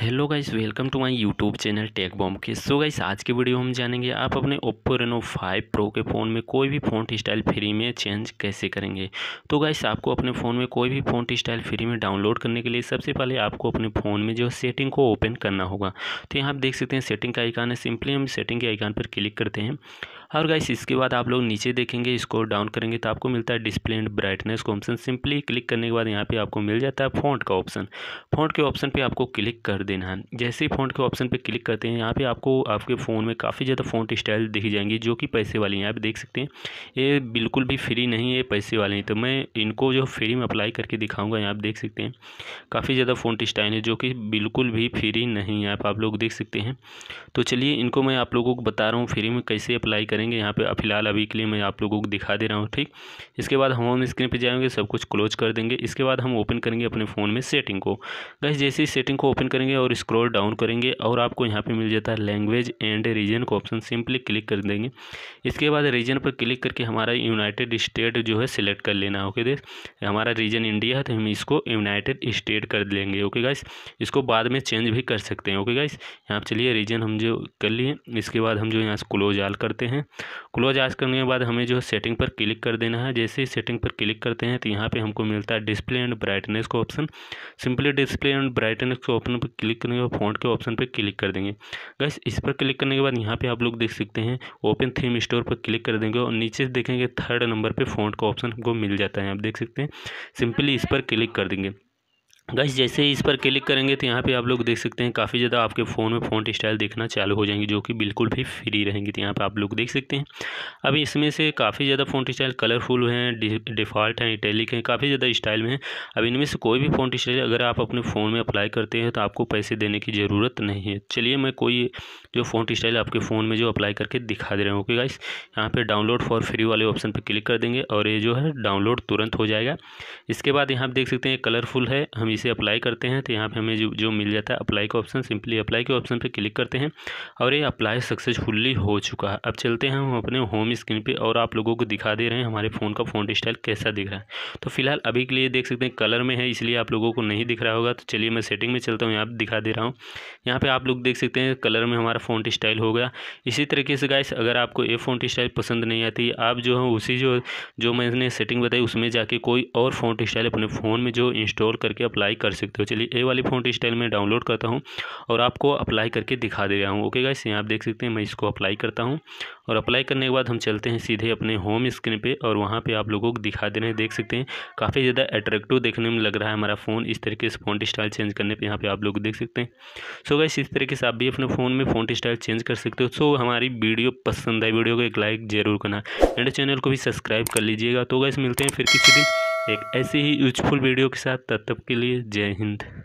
hello guys welcome to my YouTube channel Tech Bomb के so guys आज के video हम जानेंगे आप अपने ओप्पो रेनो 5 प्रो के फ़ोन में कोई भी फोन स्टाइल फ्री में चेंज कैसे करेंगे तो गाइस आपको अपने फ़ोन में कोई भी फोन स्टाइल फ्री में डाउनलोड करने के लिए सबसे पहले आपको अपने फ़ोन में जो सेटिंग को ओपन करना होगा तो यहाँ आप देख सकते हैं सेटिंग का आइकान है सिंपली हम सेटिंग के आइकान पर क्लिक करते हैं हाँ, और गाइस इसके बाद आप लोग नीचे देखेंगे इसको डाउन करेंगे तो आपको मिलता है डिस्प्ले एंड ब्राइटनेस का ऑप्शन सिंपली क्लिक करने के बाद यहाँ पे आपको मिल जाता है फ़ॉन्ट का ऑप्शन फ़ॉन्ट के ऑप्शन पे आपको क्लिक कर देना है जैसे ही फ़ॉन्ट के ऑप्शन पे क्लिक करते हैं यहाँ पे आपको आपके फ़ोन में काफ़ी ज़्यादा फोन स्टाइल दिख जाएंगी जो कि पैसे वाली हैं आप देख सकते हैं ये बिल्कुल भी फ्री नहीं है पैसे वाले हैं तो मैं इनको जो फ्री में अप्लाई करके दिखाऊँगा यहाँ आप देख सकते हैं काफ़ी ज़्यादा फोन स्टाइल है जो कि बिल्कुल भी फ्री नहीं है आप आप लोग देख सकते हैं तो चलिए इनको मैं आप लोगों को बता रहा हूँ फ्री में कैसे अप्लाई करेंगे यहाँ पे फिलहाल अभी के लिए मैं आप लोगों को दिखा दे रहा हूँ ठीक इसके बाद हम होम स्क्रीन पे जाएंगे सब कुछ क्लोज कर देंगे इसके बाद हम ओपन करेंगे अपने फ़ोन में सेटिंग को गैस जैसे ही सेटिंग को ओपन करेंगे और स्क्रॉल डाउन करेंगे और आपको यहाँ पर मिल जाता है लैंग्वेज एंड रीजन का ऑप्शन सिंपली क्लिक कर देंगे इसके बाद रीजन पर क्लिक करके हमारा यूनाइटेड स्टेट जो है सिलेक्ट कर लेना ओके देश हमारा रीजन इंडिया है तो हम इसको यूनाइटेड स्टेट कर लेंगे ओके गैस इसको बाद में चेंज भी कर सकते हैं ओके गाइस यहाँ चलिए रीजन हम जो कर लिए इसके बाद हम जो यहाँ से क्लोज आल करते हैं क्लोज आज करने के बाद हमें जो है सेटिंग पर क्लिक कर देना है जैसे ही सेटिंग पर क्लिक करते हैं तो यहाँ पे हमको मिलता है डिस्प्ले एंड ब्राइटनेस का option simply display and brightness के ऑप्शन पर क्लिक करने के बाद फ़ॉन्ट के ऑप्शन पर क्लिक कर देंगे गैस इस पर क्लिक करने के बाद यहाँ पर आप लोग देख सकते हैं ओपन थीम स्टोर पर क्लिक कर देंगे और नीचे देखेंगे थर्ड नंबर पर फ़ॉन्ट का ऑप्शन हमको मिल जाता है आप देख सकते हैं सिंपली इस पर क्लिक कर देंगे गाइस जैसे ही इस पर क्लिक करेंगे तो यहाँ पे आप लोग देख सकते हैं काफ़ी ज़्यादा आपके फ़ोन में फ़ोन स्टाइल देखना चालू हो जाएंगे जो कि बिल्कुल भी फ्री रहेंगे तो यहाँ पे आप लोग देख सकते हैं अभी इसमें से काफ़ी ज़्यादा फ़ोन स्टाइल कलरफुल हैं डिफ़ॉल्ट हैं इटैलिक हैं काफ़ी ज़्यादा स्टाइल में हैं अब इनमें से कोई भी फ़ोन स्टाइल अगर आप अपने फ़ोन में अप्लाई करते हैं तो आपको पैसे देने की ज़रूरत नहीं है चलिए मैं कोई जो फ़ोन स्टाइल आपके फ़ोन में जो अप्लाई करके दिखा दे रहे हैं ओके गाइस यहाँ पर डाउनलोड फॉर फ्री वाले ऑप्शन पर क्लिक कर देंगे और ये जो है डाउनलोड तुरंत हो जाएगा इसके बाद यहाँ पर देख सकते हैं कलरफुल है हम इसे अप्लाई करते हैं तो यहाँ पे हमें जो जो मिल जाता है अप्लाई का ऑप्शन सिंपली अप्लाई के ऑप्शन पे क्लिक करते हैं और ये अप्लाई सक्सेसफुली हो चुका है अब चलते हैं हम अपने होम स्क्रीन पे और आप लोगों को दिखा दे रहे हैं हमारे फ़ोन का फ़ोन स्टाइल कैसा दिख रहा है तो फिलहाल अभी के लिए देख सकते हैं कलर में है इसलिए आप लोगों को नहीं दिख रहा होगा तो चलिए मैं सेटिंग में चलता हूँ यहाँ पर दिखा दे रहा हूँ यहाँ पर आप लोग देख सकते हैं कलर में हमारा फ़ोन स्टाइल हो गया इसी तरीके से गाइस अगर आपको ये फ़ोन स्टाइल पसंद नहीं आती आप जो है उसी जो जो मैंने सेटिंग बताई उसमें जाके कोई और फ़ोन स्टाइल अपने फ़ोन में जो इंस्टॉल करके अप्लाई अप्लाई कर सकते हो चलिए ए वाली फ़ॉन्ट स्टाइल में डाउनलोड करता हूँ और आपको अप्लाई करके दिखा दे रहा हूँ ओके गाइस यहाँ आप देख सकते हैं मैं इसको अप्लाई करता हूँ और अप्लाई करने के बाद हम चलते हैं सीधे अपने होम स्क्रीन पे और वहाँ पे आप लोगों को दिखा दे रहे हैं देख सकते हैं काफ़ी ज़्यादा अट्रैक्टिव देखने में लग रहा है हमारा फ़ोन इस तरीके से फ़ोन स्टाइल चेंज करने पर यहाँ पर आप लोग देख सकते हैं सो गाइस इस तरीके से आप भी अपने फ़ोन में फ़ोन स्टाइल चेंज कर सकते हो सो हमारी वीडियो पसंद आई वीडियो को एक लाइक ज़रूर करना एंड चैनल को भी सब्सक्राइब कर लीजिएगा तो गाइस मिलते हैं फिर किसी दिन एक ऐसी ही यूजफुल वीडियो के साथ तब तक के लिए जय हिंद